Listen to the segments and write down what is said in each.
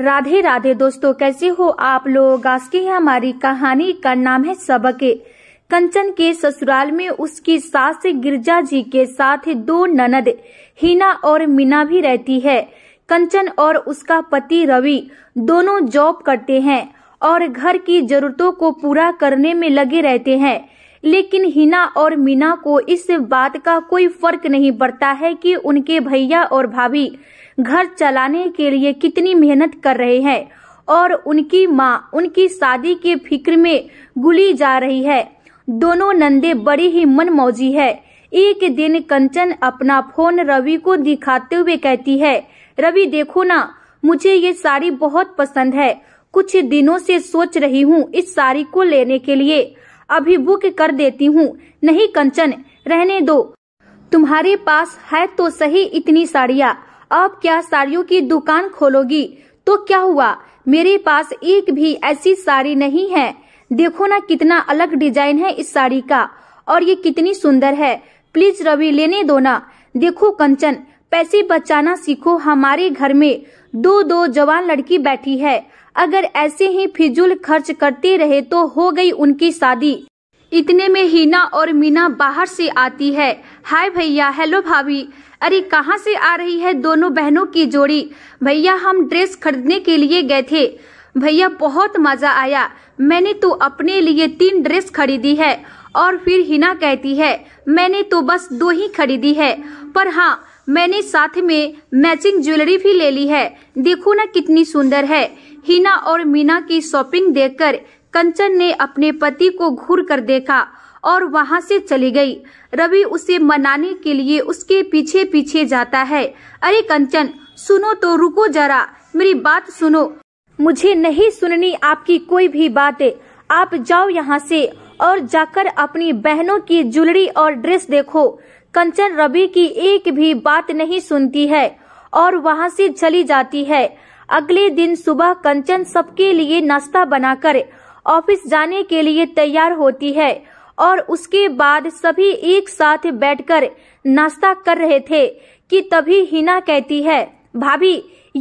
राधे राधे दोस्तों कैसे हो आप लोग आज की हमारी कहानी का नाम है सबक कंचन के ससुराल में उसकी सास गिरजा जी के साथ दो ननद हीना और मीना भी रहती है कंचन और उसका पति रवि दोनों जॉब करते हैं और घर की जरूरतों को पूरा करने में लगे रहते हैं लेकिन हिना और मीना को इस बात का कोई फर्क नहीं पड़ता है कि उनके भैया और भाभी घर चलाने के लिए कितनी मेहनत कर रहे हैं और उनकी माँ उनकी शादी के फिक्र में गुली जा रही है दोनों नंदे बड़ी ही मन मौजी है एक दिन कंचन अपना फोन रवि को दिखाते हुए कहती है रवि देखो ना मुझे ये साड़ी बहुत पसंद है कुछ दिनों से सोच रही हूँ इस साड़ी को लेने के लिए अभी बुक कर देती हूँ नहीं कंचन रहने दो तुम्हारे पास है तो सही इतनी साड़ियाँ अब क्या साड़ियों की दुकान खोलोगी तो क्या हुआ मेरे पास एक भी ऐसी साड़ी नहीं है देखो ना कितना अलग डिजाइन है इस साड़ी का और ये कितनी सुंदर है प्लीज रवि लेने दो ना देखो कंचन पैसे बचाना सीखो हमारे घर में दो दो जवान लड़की बैठी है अगर ऐसे ही फिजूल खर्च करते रहे तो हो गई उनकी शादी इतने में हीना और मीना बाहर से आती है हाय भैया हेलो भाभी अरे कहाँ से आ रही है दोनों बहनों की जोड़ी भैया हम ड्रेस खरीदने के लिए गए थे भैया बहुत मजा आया मैंने तो अपने लिए तीन ड्रेस खरीदी है और फिर हिना कहती है मैंने तो बस दो ही खरीदी है पर हाँ मैंने साथ में मैचिंग ज्वेलरी भी ले ली है देखो ना कितनी सुंदर है हिना और मीना की शॉपिंग देखकर कंचन ने अपने पति को घूर कर देखा और वहां से चली गई रवि उसे मनाने के लिए उसके पीछे पीछे जाता है अरे कंचन सुनो तो रुको जरा मेरी बात सुनो मुझे नहीं सुननी आपकी कोई भी बात आप जाओ यहाँ से और जाकर अपनी बहनों की ज्वेलरी और ड्रेस देखो कंचन रवि की एक भी बात नहीं सुनती है और वहाँ से चली जाती है अगले दिन सुबह कंचन सबके लिए नाश्ता बनाकर ऑफिस जाने के लिए तैयार होती है और उसके बाद सभी एक साथ बैठकर नाश्ता कर रहे थे कि तभी हिना कहती है भाभी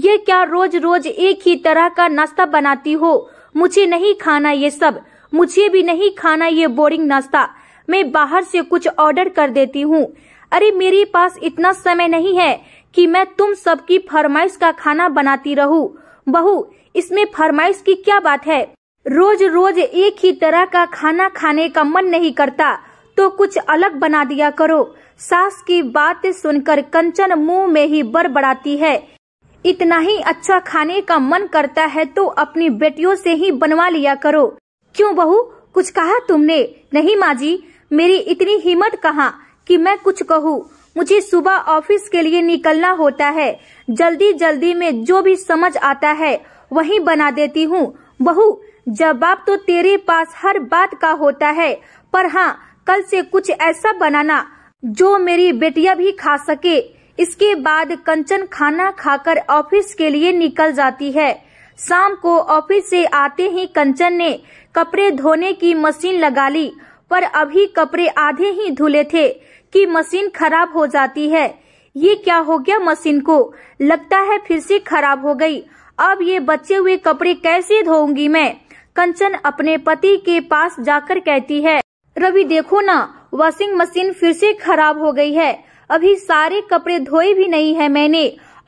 ये क्या रोज रोज एक ही तरह का नाश्ता बनाती हो मुझे नहीं खाना ये सब मुझे भी नहीं खाना ये बोरिंग नाश्ता मैं बाहर से कुछ ऑर्डर कर देती हूँ अरे मेरे पास इतना समय नहीं है कि मैं तुम सबकी फरमाइश का खाना बनाती रहूं। बहू इसमें फरमाइश की क्या बात है रोज रोज एक ही तरह का खाना खाने का मन नहीं करता तो कुछ अलग बना दिया करो सास की बात सुनकर कंचन मुंह में ही बड़बड़ाती है इतना ही अच्छा खाने का मन करता है तो अपनी बेटियों से ही बनवा लिया करो क्यों बहू कुछ कहा तुमने नहीं माँ जी मेरी इतनी हिम्मत कहाँ कि मैं कुछ कहूँ मुझे सुबह ऑफिस के लिए निकलना होता है जल्दी जल्दी में जो भी समझ आता है वही बना देती हूँ बहू जवाब तो तेरे पास हर बात का होता है पर हाँ कल से कुछ ऐसा बनाना जो मेरी बेटिया भी खा सके इसके बाद कंचन खाना खाकर ऑफिस के लिए निकल जाती है शाम को ऑफिस से आते ही कंचन ने कपड़े धोने की मशीन लगा ली पर अभी कपड़े आधे ही धुले थे कि मशीन खराब हो जाती है ये क्या हो गया मशीन को लगता है फिर से खराब हो गई अब ये बचे हुए कपड़े कैसे धोऊंगी मैं कंचन अपने पति के पास जाकर कहती है रवि देखो ना वॉशिंग मशीन फिर से खराब हो गई है अभी सारे कपड़े धोए भी नहीं है मैंने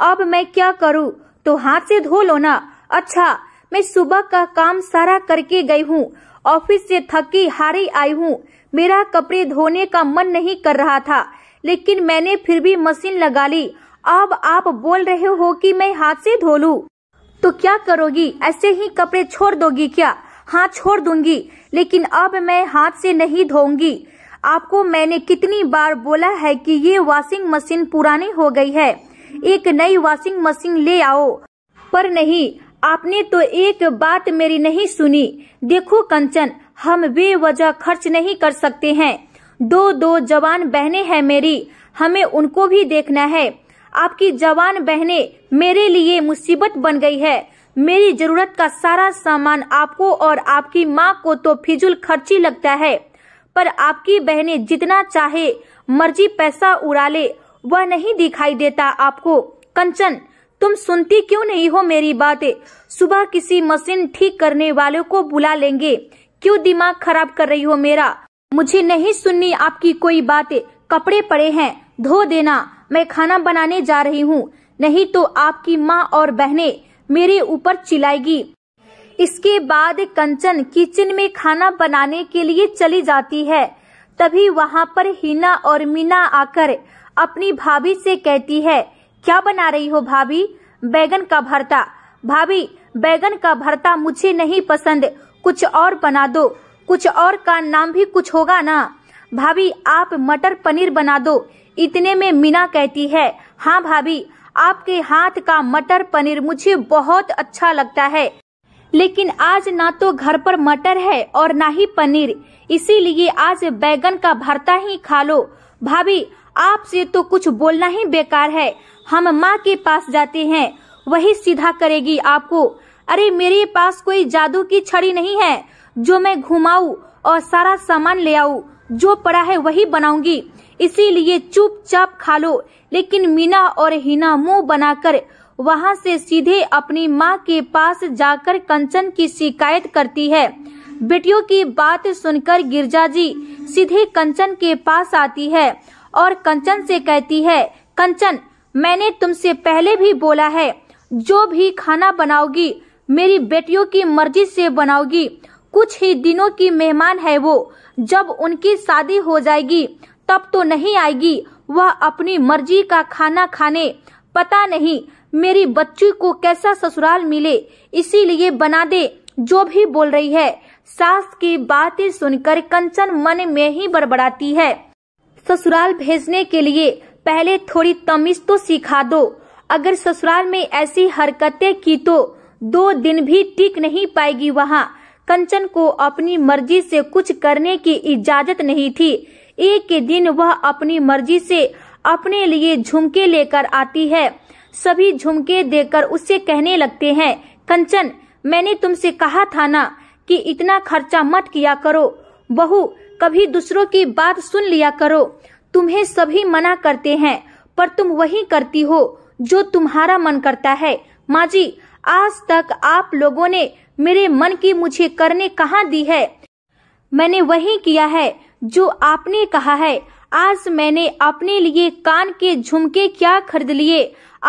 अब मैं क्या करूँ तो हाथ से धो लो ना अच्छा मैं सुबह का काम सारा करके गई हूँ ऑफिस से थकी हारी आई हूँ मेरा कपड़े धोने का मन नहीं कर रहा था लेकिन मैंने फिर भी मशीन लगा ली अब आप बोल रहे हो कि मैं हाथ से धो लूँ तो क्या करोगी ऐसे ही कपड़े छोड़ दोगी क्या हाँ छोड़ दूंगी लेकिन अब मैं हाथ से नहीं धोंगी आपको मैंने कितनी बार बोला है कि ये वॉशिंग मशीन पुरानी हो गई है एक नई वॉशिंग मशीन ले आओ पर नहीं आपने तो एक बात मेरी नहीं सुनी देखो कंचन हम बेवजह खर्च नहीं कर सकते हैं दो दो जवान बहने हैं मेरी हमें उनको भी देखना है आपकी जवान बहने मेरे लिए मुसीबत बन गई है मेरी जरूरत का सारा सामान आपको और आपकी माँ को तो फिजुल खर्ची लगता है पर आपकी बहने जितना चाहे मर्जी पैसा उड़ा ले वह नहीं दिखाई देता आपको कंचन तुम सुनती क्यों नहीं हो मेरी बातें सुबह किसी मशीन ठीक करने वाले को बुला लेंगे क्यों दिमाग खराब कर रही हो मेरा मुझे नहीं सुननी आपकी कोई बातें कपड़े पड़े हैं धो देना मैं खाना बनाने जा रही हूँ नहीं तो आपकी माँ और बहने मेरे ऊपर चिल्लाएगी इसके बाद कंचन किचन में खाना बनाने के लिए चली जाती है तभी वहाँ पर हिना और मीना आकर अपनी भाभी से कहती है क्या बना रही हो भाभी बैगन का भरता भाभी बैगन का भरता मुझे नहीं पसंद कुछ और बना दो कुछ और का नाम भी कुछ होगा ना भाभी आप मटर पनीर बना दो इतने में मीना कहती है हाँ भाभी आपके हाथ का मटर पनीर मुझे बहुत अच्छा लगता है लेकिन आज ना तो घर पर मटर है और ना ही पनीर इसीलिए आज बैगन का भरता ही खा लो भाभी आपसे तो कुछ बोलना ही बेकार है हम माँ के पास जाते हैं वही सीधा करेगी आपको अरे मेरे पास कोई जादू की छड़ी नहीं है जो मैं घुमाऊ और सारा सामान ले आऊ जो पड़ा है वही बनाऊंगी इसीलिए चुपचाप खा लो लेकिन मीना और हिना मुंह बनाकर वहां से सीधे अपनी माँ के पास जाकर कंचन की शिकायत करती है बेटियों की बात सुनकर गिरजा जी सीधे कंचन के पास आती है और कंचन से कहती है कंचन मैंने तुमसे पहले भी बोला है जो भी खाना बनाओगी मेरी बेटियों की मर्जी से बनाओगी कुछ ही दिनों की मेहमान है वो जब उनकी शादी हो जाएगी तब तो नहीं आएगी वह अपनी मर्जी का खाना खाने पता नहीं मेरी बच्ची को कैसा ससुराल मिले इसीलिए बना दे जो भी बोल रही है सास की बातें सुनकर कंचन मन में ही बड़बड़ाती है ससुराल भेजने के लिए पहले थोड़ी तमीज तो सिखा दो अगर ससुराल में ऐसी हरकतें की तो दो दिन भी टिक नहीं पाएगी वहाँ कंचन को अपनी मर्जी से कुछ करने की इजाजत नहीं थी एक दिन वह अपनी मर्जी से अपने लिए झुमके लेकर आती है सभी झुमके देकर उससे कहने लगते हैं कंचन मैंने तुमसे कहा था ना कि इतना खर्चा मत किया करो बहू कभी दूसरों की बात सुन लिया करो तुम्हें सभी मना करते हैं पर तुम वही करती हो जो तुम्हारा मन करता है माँ जी आज तक आप लोगों ने मेरे मन की मुझे करने कहा दी है मैंने वही किया है जो आपने कहा है आज मैंने अपने लिए कान के झुमके क्या खरीद लिए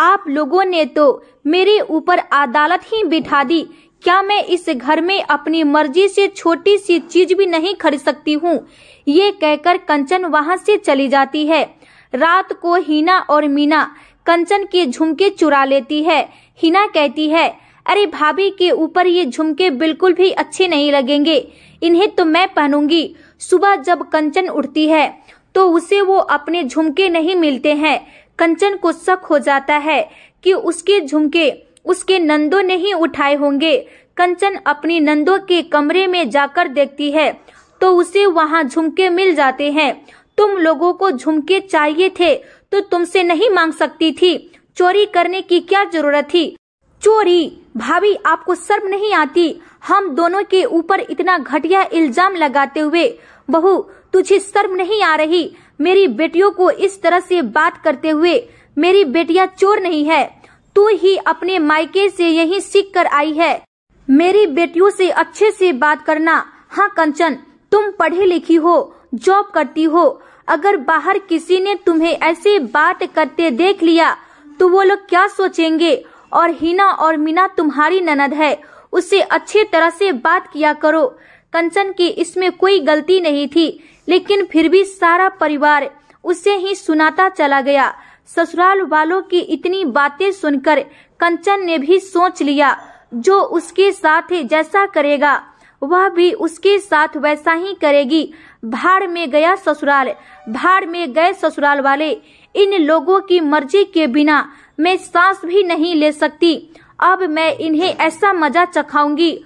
आप लोगों ने तो मेरे ऊपर अदालत ही बिठा दी क्या मैं इस घर में अपनी मर्जी से छोटी सी चीज भी नहीं खरीद सकती हूँ ये कहकर कंचन वहाँ से चली जाती है रात को हीना और मीना कंचन के झुमके चुरा लेती है हीना कहती है अरे भाभी के ऊपर ये झुमके बिल्कुल भी अच्छे नहीं लगेंगे इन्हें तो मैं पहनूंगी सुबह जब कंचन उठती है तो उसे वो अपने झुमके नहीं मिलते हैं कंचन को शक हो जाता है कि उसके झुमके उसके नंदों ने ही उठाए होंगे कंचन अपनी नंदों के कमरे में जाकर देखती है तो उसे वहाँ झुमके मिल जाते हैं तुम लोगों को झुमके चाहिए थे तो तुमसे नहीं मांग सकती थी चोरी करने की क्या जरूरत थी चोरी भाभी आपको शर्म नहीं आती हम दोनों के ऊपर इतना घटिया इल्जाम लगाते हुए बहू तुझे शर्म नहीं आ रही मेरी बेटियों को इस तरह से बात करते हुए मेरी बेटिया चोर नहीं है तू ही अपने मायके से यही सीख कर आई है मेरी बेटियों से अच्छे से बात करना हाँ कंचन तुम पढ़ी लिखी हो जॉब करती हो अगर बाहर किसी ने तुम्हें ऐसे बात करते देख लिया तो वो लोग क्या सोचेंगे और हिना और मीना तुम्हारी ननद है उससे अच्छे तरह से बात किया करो कंचन की इसमें कोई गलती नहीं थी लेकिन फिर भी सारा परिवार उसे ही सुनाता चला गया ससुराल वालों की इतनी बातें सुनकर कंचन ने भी सोच लिया जो उसके साथ जैसा करेगा वह भी उसके साथ वैसा ही करेगी भाड़ में गया ससुराल भाड़ में गए ससुराल वाले इन लोगों की मर्जी के बिना मैं सांस भी नहीं ले सकती अब मैं इन्हें ऐसा मजा चखाऊंगी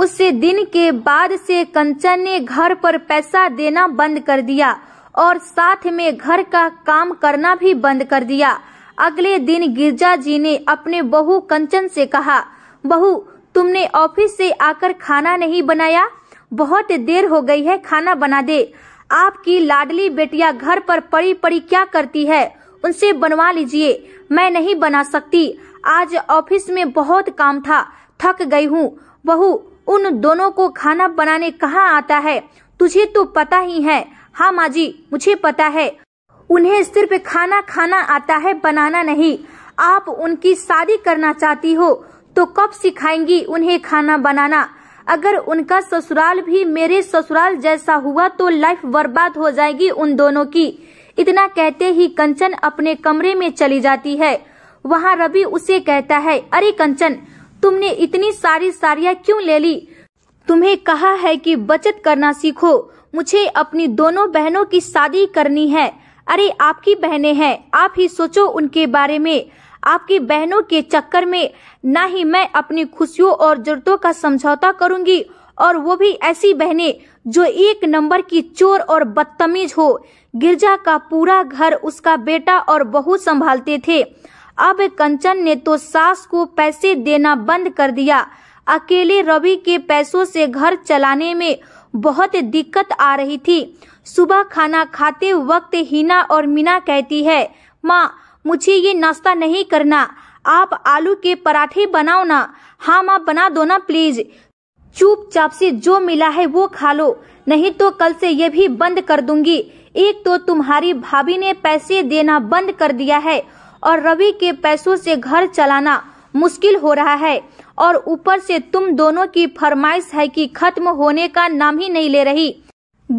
उस दिन के बाद से कंचन ने घर पर पैसा देना बंद कर दिया और साथ में घर का काम करना भी बंद कर दिया अगले दिन गिरजा जी ने अपने बहू कंचन से कहा बहू तुमने ऑफिस से आकर खाना नहीं बनाया बहुत देर हो गई है खाना बना दे आपकी लाडली बेटिया घर पर पड़ी पड़ी क्या करती है उनसे बनवा लीजिए मैं नहीं बना सकती आज ऑफिस में बहुत काम था थक गई हूँ बहू उन दोनों को खाना बनाने कहाँ आता है तुझे तो पता ही है हाँ माँ जी मुझे पता है उन्हें सिर्फ खाना खाना आता है बनाना नहीं आप उनकी शादी करना चाहती हो तो कब सिखाएंगी उन्हें खाना बनाना अगर उनका ससुराल भी मेरे ससुराल जैसा हुआ तो लाइफ बर्बाद हो जाएगी उन दोनों की इतना कहते ही कंचन अपने कमरे में चली जाती है वहाँ रवि उसे कहता है अरे कंचन तुमने इतनी सारी साड़ियाँ क्यों ले ली तुम्हें कहा है कि बचत करना सीखो मुझे अपनी दोनों बहनों की शादी करनी है अरे आपकी बहनें हैं आप ही सोचो उनके बारे में आपकी बहनों के चक्कर में ना ही मैं अपनी खुशियों और जरूरतों का समझौता करूंगी और वो भी ऐसी बहने जो एक नंबर की चोर और बदतमीज हो गिरजा का पूरा घर उसका बेटा और बहू संभालते थे अब कंचन ने तो सास को पैसे देना बंद कर दिया अकेले रवि के पैसों से घर चलाने में बहुत दिक्कत आ रही थी सुबह खाना खाते वक्त हीना और मीना कहती है माँ मुझे ये नाश्ता नहीं करना आप आलू के पराठे बनाओ ना हाँ माँ बना दो ना प्लीज चुपचाप से जो मिला है वो खा लो नहीं तो कल से ये भी बंद कर दूंगी एक तो तुम्हारी भाभी ने पैसे देना बंद कर दिया है और रवि के पैसों से घर चलाना मुश्किल हो रहा है और ऊपर से तुम दोनों की फरमाइश है कि खत्म होने का नाम ही नहीं ले रही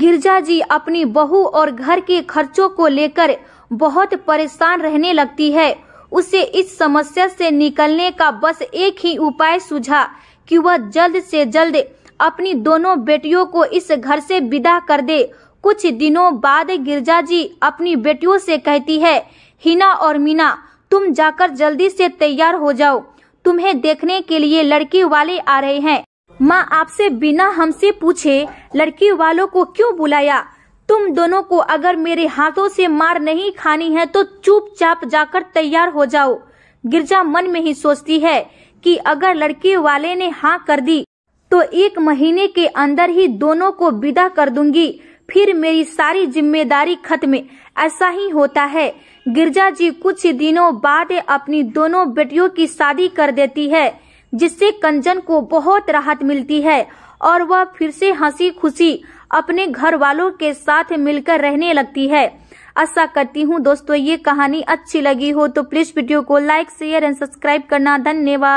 गिरजा जी अपनी बहू और घर के खर्चों को लेकर बहुत परेशान रहने लगती है उसे इस समस्या से निकलने का बस एक ही उपाय सुझा कि वह जल्द से जल्द अपनी दोनों बेटियों को इस घर से विदा कर दे कुछ दिनों बाद गिरजा जी अपनी बेटियों से कहती है हिना और मीना तुम जाकर जल्दी से तैयार हो जाओ तुम्हें देखने के लिए लड़की वाले आ रहे हैं माँ आपसे बिना हमसे पूछे लड़की वालों को क्यों बुलाया तुम दोनों को अगर मेरे हाथों से मार नहीं खानी है तो चुपचाप जाकर तैयार हो जाओ गिरजा मन में ही सोचती है कि अगर लड़की वाले ने हाँ कर दी तो एक महीने के अंदर ही दोनों को विदा कर दूंगी फिर मेरी सारी जिम्मेदारी खत्म ऐसा ही होता है गिरजा जी कुछ दिनों बाद अपनी दोनों बेटियों की शादी कर देती है जिससे कंचन को बहुत राहत मिलती है और वह फिर से हंसी खुशी अपने घर वालों के साथ मिलकर रहने लगती है आशा करती हूँ दोस्तों ये कहानी अच्छी लगी हो तो प्लीज वीडियो को लाइक शेयर एंड सब्सक्राइब करना धन्यवाद